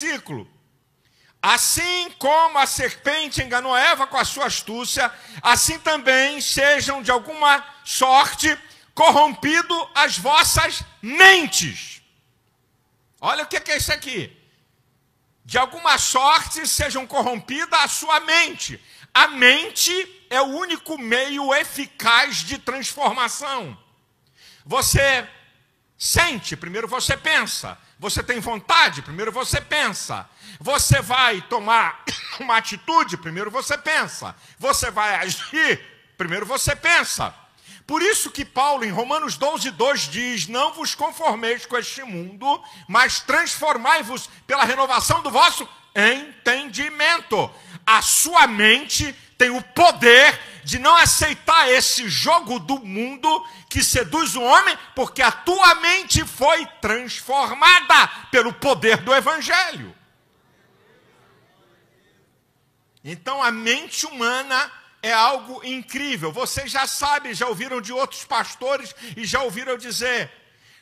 versículo. Assim como a serpente enganou Eva com a sua astúcia, assim também sejam de alguma sorte corrompido as vossas mentes. Olha o que é isso aqui. De alguma sorte sejam corrompida a sua mente. A mente é o único meio eficaz de transformação. Você sente, primeiro você pensa. Você tem vontade, primeiro você pensa. Você vai tomar uma atitude, primeiro você pensa. Você vai agir, primeiro você pensa. Por isso que Paulo, em Romanos 12, 2, diz: Não vos conformeis com este mundo, mas transformai-vos pela renovação do vosso entendimento. A sua mente tem o poder de não aceitar esse jogo do mundo que seduz o homem, porque a tua mente foi transformada pelo poder do Evangelho. Então a mente humana é algo incrível. Vocês já sabem, já ouviram de outros pastores e já ouviram dizer: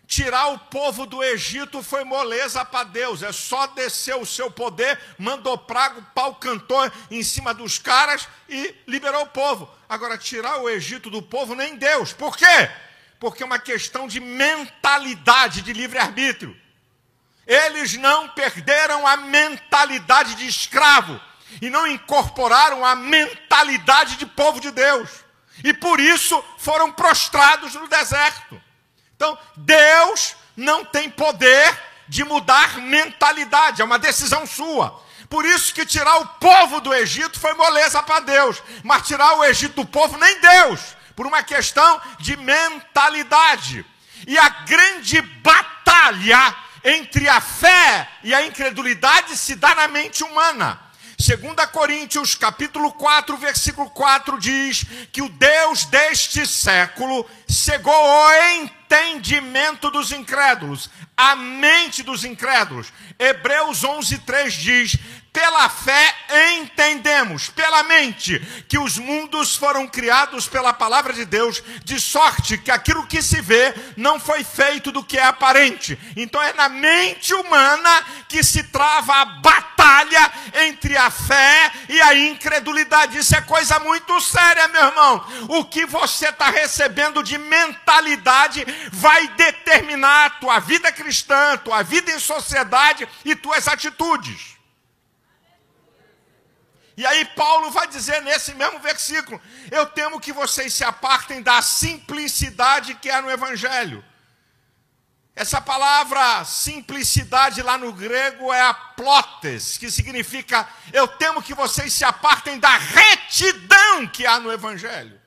Tirar o povo do Egito foi moleza para Deus, é só descer o seu poder, mandou prago, pau cantor em cima dos caras e liberou o povo. Agora, tirar o Egito do povo, nem Deus, por quê? Porque é uma questão de mentalidade, de livre-arbítrio. Eles não perderam a mentalidade de escravo e não incorporaram a mentalidade de povo de Deus, e por isso foram prostrados no deserto. Então, Deus não tem poder de mudar mentalidade, é uma decisão sua. Por isso que tirar o povo do Egito foi moleza para Deus, mas tirar o Egito do povo nem Deus, por uma questão de mentalidade. E a grande batalha entre a fé e a incredulidade se dá na mente humana. 2 Coríntios, capítulo 4, versículo 4 diz que o Deus deste século cegou o entendimento dos incrédulos, a mente dos incrédulos. Hebreus 11:3 diz pela fé entendemos, pela mente, que os mundos foram criados pela palavra de Deus, de sorte que aquilo que se vê não foi feito do que é aparente. Então é na mente humana que se trava a batalha entre a fé e a incredulidade. Isso é coisa muito séria, meu irmão. O que você está recebendo de mentalidade vai determinar a tua vida cristã, tua vida em sociedade e tuas atitudes. E aí Paulo vai dizer nesse mesmo versículo: Eu temo que vocês se apartem da simplicidade que há é no evangelho. Essa palavra simplicidade lá no grego é plotes, que significa eu temo que vocês se apartem da retidão que há no evangelho.